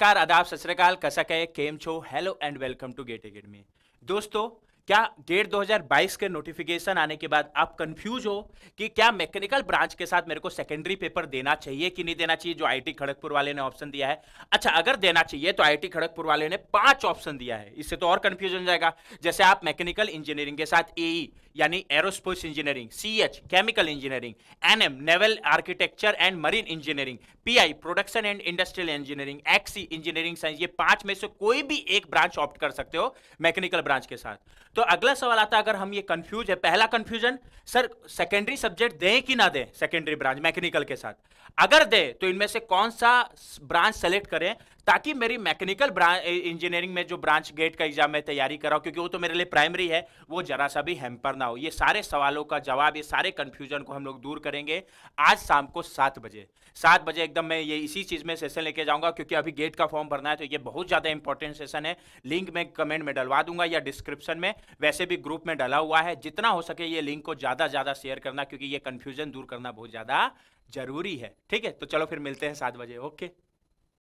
नमस्कार आदाब श्रीकाल कसक कहे केम छो hello and welcome to GATE academy दोस्तों क्या गेट 2022 के नोटिफिकेशन आने के बाद आप कंफ्यूज हो कि क्या मैकेनिकल ब्रांच के साथ मेरे को सेकेंडरी पेपर देना चाहिए कि नहीं देना चाहिए जो आईटी खड़गपुर वाले ने ऑप्शन दिया है अच्छा अगर देना चाहिए तो आईटी खड़गपुर वाले ने पांच ऑप्शन दिया है इससे तो और कंफ्यूजन जाएगा जैसे आप मैकेनिकल इंजीनियरिंग के साथ एई यानी aerospace engineering C H chemical engineering N M naval architecture and marine engineering P I production and industrial engineering XE engineering science ये पांच में से कोई भी एक ब्रांच ऑप्ट कर सकते हो मैकेनिकल ब्रांच के साथ तो अगला सवाल आता है अगर हम ये कंफ्यूज है पहला कंफ्यूजन सर सेकेंडरी सब्जेक्ट दें कि ना दें सेकेंडरी ब्रांच मैकेनिकल के साथ अगर दे तो इनमें से कौन सा ब्रांच सेलेक्ट करें ताकि मेरी मैकेनिकल इंजीनियरिंग में जो ब्रांच गेट का एग्जाम में तैयारी कराऊं क्योंकि वो तो मेरे लिए प्राइमरी है वो जरा सा भी हेम्पर ना बताओ ये सारे सवालों का जवाब ये सारे कन्फ्यूजन को हम लोग दूर करेंगे आज शाम को सात बजे सात बजे एकदम मैं ये इसी चीज़ में सेशन लेके जाऊंगा क्योंकि अभी गेट का फॉर्म भरना है तो ये बहुत ज़्यादा इंपॉर्टेंट सेशन है लिंक मैं कमेंट में डलवा दूंगा या डिस्क्रिप्शन में वैसे भी ग्रुप में डला हुआ है जितना हो सके ये लिंक को ज़्यादा ज़्यादा शेयर करना क्योंकि ये कन्फ्यूजन दूर करना बहुत ज़्यादा जरूरी है ठीक है तो चलो फिर मिलते हैं सात बजे ओके